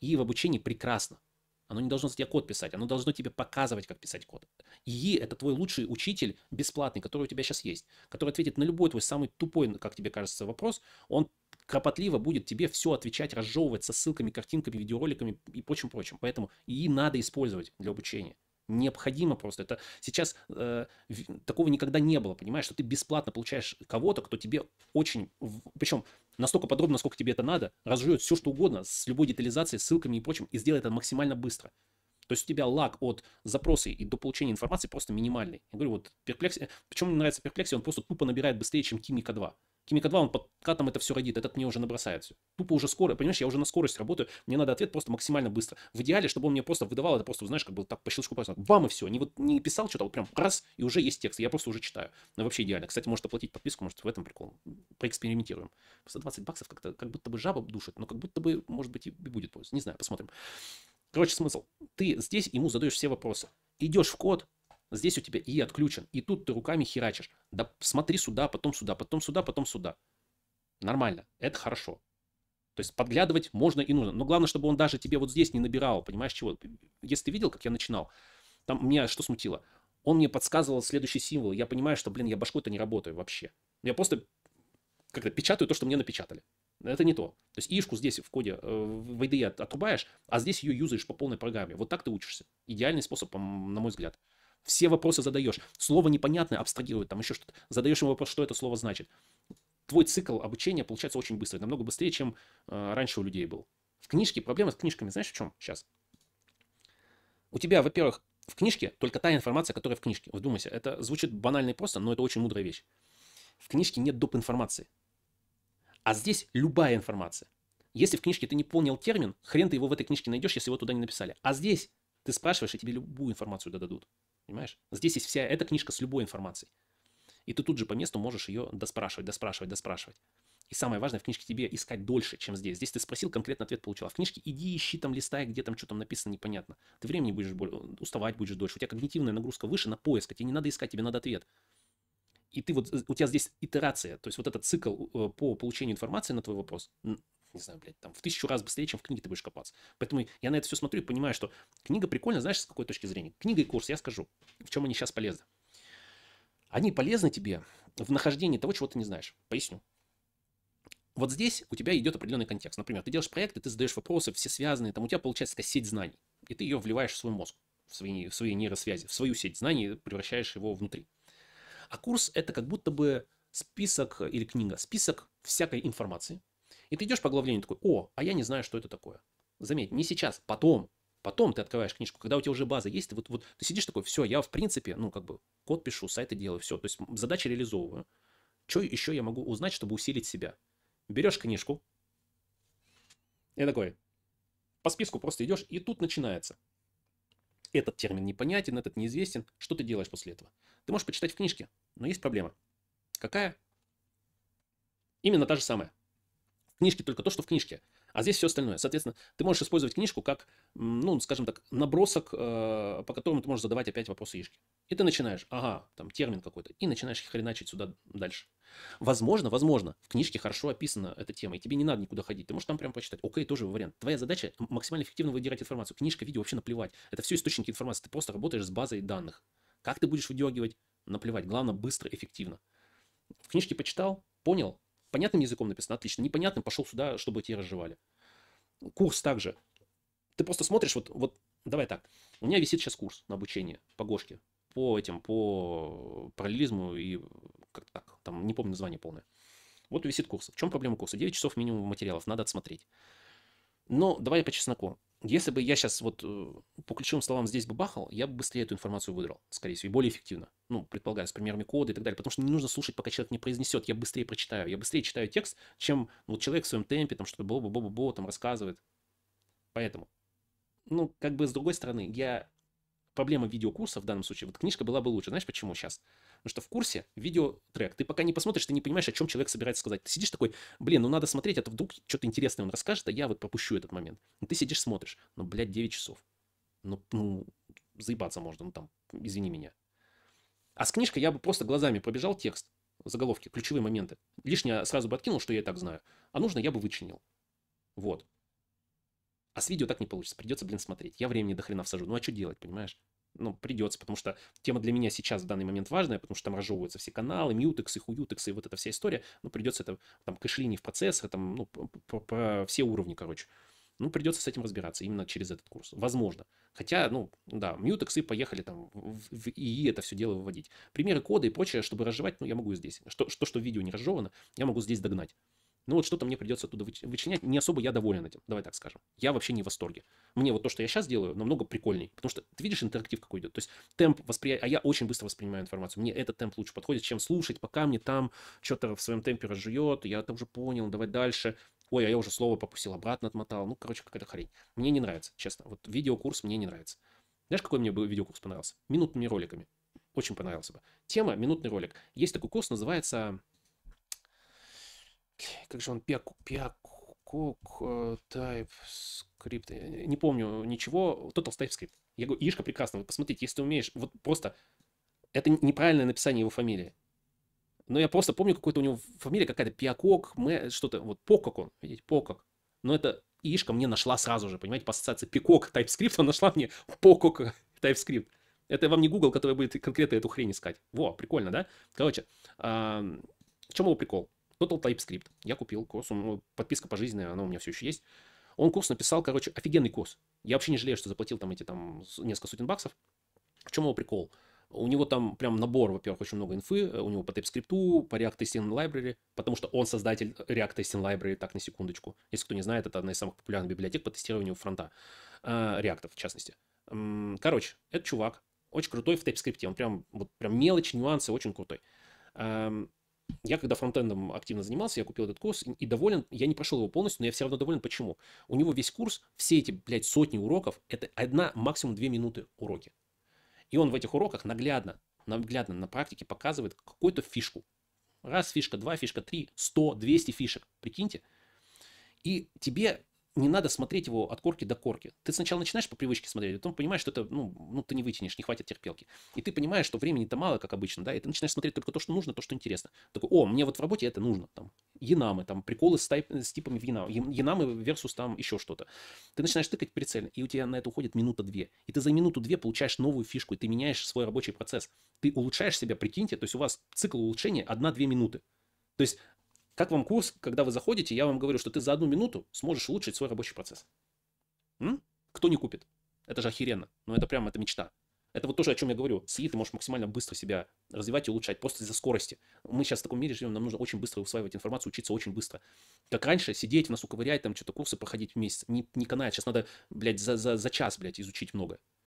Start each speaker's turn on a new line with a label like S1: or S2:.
S1: И в обучении прекрасно. Оно не должно за код писать, оно должно тебе показывать, как писать код. ИИ – это твой лучший учитель бесплатный, который у тебя сейчас есть, который ответит на любой твой самый тупой, как тебе кажется, вопрос. Он кропотливо будет тебе все отвечать, разжевывать со ссылками, картинками, видеороликами и прочим-прочим. Поэтому ИИ надо использовать для обучения необходимо просто. Это сейчас э, такого никогда не было, понимаешь, что ты бесплатно получаешь кого-то, кто тебе очень, причем настолько подробно, сколько тебе это надо, разжует все, что угодно, с любой детализацией, ссылками и прочим, и сделает это максимально быстро. То есть у тебя лаг от запроса и до получения информации просто минимальный. Я говорю, вот перплексия, э, причем мне нравится перплексия, он просто тупо набирает быстрее, чем Кимика 2. Химика 2, он под катом это все родит, этот мне уже набросает все. Тупо уже скоро, понимаешь, я уже на скорость работаю, мне надо ответ просто максимально быстро. В идеале, чтобы он мне просто выдавал это просто, знаешь, как бы так по щелчку пальца, бам и все. Не вот не писал что-то, а вот прям раз, и уже есть текст, я просто уже читаю. Ну вообще идеально. Кстати, может оплатить подписку, может в этом прикол. Проэкспериментируем. 120 баксов как-то, как будто бы жаба душит, но как будто бы, может быть, и будет польза. Не знаю, посмотрим. Короче, смысл. Ты здесь ему задаешь все вопросы. Идешь в код, Здесь у тебя и отключен, и тут ты руками херачишь. Да смотри сюда, потом сюда, потом сюда, потом сюда. Нормально, это хорошо. То есть подглядывать можно и нужно. Но главное, чтобы он даже тебе вот здесь не набирал, понимаешь, чего? Если ты видел, как я начинал, там меня что смутило? Он мне подсказывал следующий символ. Я понимаю, что, блин, я башкой-то не работаю вообще. Я просто как-то печатаю то, что мне напечатали. Это не то. То есть ишку здесь в коде, э, в IDE отрубаешь, а здесь ее юзаешь по полной программе. Вот так ты учишься. Идеальный способ, на мой взгляд все вопросы задаешь. Слово непонятное абстрагирует, там еще что-то. Задаешь ему вопрос, что это слово значит. Твой цикл обучения получается очень быстрый, намного быстрее, чем э, раньше у людей был. В книжке проблема с книжками, знаешь, в чем сейчас? У тебя, во-первых, в книжке только та информация, которая в книжке. Вдумайся, это звучит банально и просто, но это очень мудрая вещь. В книжке нет доп. информации. А здесь любая информация. Если в книжке ты не понял термин, хрен ты его в этой книжке найдешь, если его туда не написали. А здесь ты спрашиваешь, и тебе любую информацию дадут. Понимаешь? Здесь есть вся эта книжка с любой информацией. И ты тут же по месту можешь ее доспрашивать, доспрашивать, доспрашивать. И самое важное, в книжке тебе искать дольше, чем здесь. Здесь ты спросил, конкретно ответ получил. А в книжке иди ищи там, листай, где там, что там написано, непонятно. Ты времени будешь более, уставать будешь дольше. У тебя когнитивная нагрузка выше на поиск, а тебе не надо искать, тебе надо ответ. И ты вот, э, у тебя здесь итерация, то есть вот этот цикл э, по получению информации на твой вопрос не знаю, блядь, там в тысячу раз быстрее, чем в книге ты будешь копаться. Поэтому я на это все смотрю и понимаю, что книга прикольна, знаешь, с какой точки зрения. Книга и курс, я скажу, в чем они сейчас полезны. Они полезны тебе в нахождении того, чего ты не знаешь. Поясню. Вот здесь у тебя идет определенный контекст. Например, ты делаешь проекты, ты задаешь вопросы, все связанные, там у тебя получается такая сеть знаний, и ты ее вливаешь в свой мозг, в свои, в свои нейросвязи, в свою сеть знаний, превращаешь его внутри. А курс – это как будто бы список или книга, список всякой информации, и ты идешь по главлению такой, о, а я не знаю, что это такое. Заметь, не сейчас, потом. Потом ты открываешь книжку, когда у тебя уже база есть, ты вот, вот ты сидишь такой, все, я в принципе, ну, как бы, код пишу, сайты делаю, все. То есть задачи реализовываю. Что еще я могу узнать, чтобы усилить себя? Берешь книжку и такой, по списку просто идешь, и тут начинается. Этот термин непонятен, этот неизвестен. Что ты делаешь после этого? Ты можешь почитать в книжке, но есть проблема. Какая? Именно та же самая книжке только то, что в книжке, а здесь все остальное. Соответственно, ты можешь использовать книжку как, ну, скажем так, набросок, э, по которому ты можешь задавать опять вопросы Ишки. И ты начинаешь, ага, там термин какой-то, и начинаешь хреначить сюда дальше. Возможно, возможно, в книжке хорошо описана эта тема, и тебе не надо никуда ходить. Ты можешь там прямо почитать. Окей, тоже вариант. Твоя задача максимально эффективно выдирать информацию. Книжка, видео вообще наплевать. Это все источники информации. Ты просто работаешь с базой данных. Как ты будешь выдергивать? Наплевать. Главное, быстро, эффективно. В книжке почитал, понял, Понятным языком написано, отлично. Непонятным пошел сюда, чтобы тебя разжевали. Курс также. Ты просто смотришь, вот, вот давай так. У меня висит сейчас курс на обучение по Гошке, по этим, по параллелизму и как так, там не помню название полное. Вот висит курс. В чем проблема курса? 9 часов минимум материалов, надо отсмотреть. Но давай по чесноку. Если бы я сейчас вот э, по ключевым словам здесь бы бахал, я бы быстрее эту информацию выдрал, скорее всего, и более эффективно. Ну, предполагаю, с примерами кода и так далее. Потому что не нужно слушать, пока человек не произнесет. Я быстрее прочитаю. Я быстрее читаю текст, чем ну, человек в своем темпе там что-то бобо бобо бобо там рассказывает. Поэтому, ну, как бы с другой стороны, я проблема видеокурса в данном случае, вот книжка была бы лучше. Знаешь, почему сейчас? Потому что в курсе видеотрек, ты пока не посмотришь, ты не понимаешь, о чем человек собирается сказать. Ты сидишь такой, блин, ну надо смотреть, а то вдруг что-то интересное он расскажет, а я вот пропущу этот момент. И ты сидишь, смотришь, ну, блядь, 9 часов ну, ну, заебаться можно, ну там, извини меня. А с книжкой я бы просто глазами пробежал текст, заголовки, ключевые моменты. Лишнее сразу бы откинул, что я и так знаю. А нужно я бы вычинил. Вот. А с видео так не получится. Придется, блин, смотреть. Я времени до хрена всажу. Ну а что делать, понимаешь? Ну, придется, потому что тема для меня сейчас в данный момент важная, потому что там разжевываются все каналы, мьютексы, хуютексы, вот эта вся история. Ну, придется это там кошельни в процессах, там, ну, по, по, по все уровни, короче. Ну, придется с этим разбираться именно через этот курс. Возможно. Хотя, ну, да, мьютекс и поехали там в, в ИИ это все дело выводить. Примеры кода и прочее, чтобы разжевать, ну, я могу здесь. Что, что, что в видео не разжевано, я могу здесь догнать. Ну вот что-то мне придется оттуда вычленять. Не особо я доволен этим, давай так скажем. Я вообще не в восторге. Мне вот то, что я сейчас делаю, намного прикольней. Потому что ты видишь интерактив какой идет. То есть темп восприятия... А я очень быстро воспринимаю информацию. Мне этот темп лучше подходит, чем слушать, пока мне там что-то в своем темпе разжует. Я это уже понял, давай дальше ой, а я уже слово попустил, обратно отмотал. Ну, короче, какая-то хрень. Мне не нравится, честно. Вот видеокурс мне не нравится. Знаешь, какой мне был видеокурс понравился? Минутными роликами. Очень понравился бы. Тема «Минутный ролик». Есть такой курс, называется... Как же он? Пиаку... Пиаку... Э, Тайп... Скрипт... Не помню ничего. Total TypeScript. Я говорю, Ишка, прекрасно. Вот посмотрите, если ты умеешь... Вот просто... Это неправильное написание его фамилии. Но я просто помню, какой-то у него фамилия какая-то Пиакок, что-то, вот Покок он, видите, Покок. Но это Ишка мне нашла сразу же, понимаете, по ассоциации Пикок TypeScript, она нашла мне Покок TypeScript. Это вам не Google, который будет конкретно эту хрень искать. Во, прикольно, да? Короче, а, в чем его прикол? Total TypeScript. Я купил курс, он, ну, подписка пожизненная, она у меня все еще есть. Он курс написал, короче, офигенный курс. Я вообще не жалею, что заплатил там эти там несколько сотен баксов. В чем его прикол? У него там прям набор, во-первых, очень много инфы, э, у него по TypeScript, по React Testing Library, потому что он создатель React Testing Library, так, на секундочку. Если кто не знает, это одна из самых популярных библиотек по тестированию фронта, э, React, в частности. Короче, этот чувак очень крутой в TypeScript, он прям, вот, прям мелочь, нюансы, очень крутой. Эм, я когда фронтендом активно занимался, я купил этот курс и доволен. Я не прошел его полностью, но я все равно доволен. Почему? У него весь курс, все эти, блядь, сотни уроков, это одна, максимум две минуты уроки. И он в этих уроках наглядно, наглядно на практике показывает какую-то фишку. Раз фишка, два фишка, три, сто, двести фишек. Прикиньте. И тебе не надо смотреть его от корки до корки. Ты сначала начинаешь по привычке смотреть, а потом понимаешь, что это, ну, ну, ты не вытянешь, не хватит терпелки. И ты понимаешь, что времени-то мало, как обычно, да, и ты начинаешь смотреть только то, что нужно, то, что интересно. Такой, о, мне вот в работе это нужно, там, Янамы, там, приколы с, тайп, с типами в Янамы, Янамы versus там еще что-то. Ты начинаешь тыкать прицельно, и у тебя на это уходит минута-две. И ты за минуту-две получаешь новую фишку, и ты меняешь свой рабочий процесс. Ты улучшаешь себя, прикиньте, то есть у вас цикл улучшения 1-2 минуты. То есть как вам курс, когда вы заходите, я вам говорю, что ты за одну минуту сможешь улучшить свой рабочий процесс. М? Кто не купит? Это же охеренно. Но ну, это прям, это мечта. Это вот тоже, о чем я говорю. С ты можешь максимально быстро себя развивать и улучшать, просто из-за скорости. Мы сейчас в таком мире живем, нам нужно очень быстро усваивать информацию, учиться очень быстро. Как раньше, сидеть, в нас уковырять, там что-то курсы проходить в месяц, не, не канает. Сейчас надо, блядь, за, за, за час, блядь, изучить много.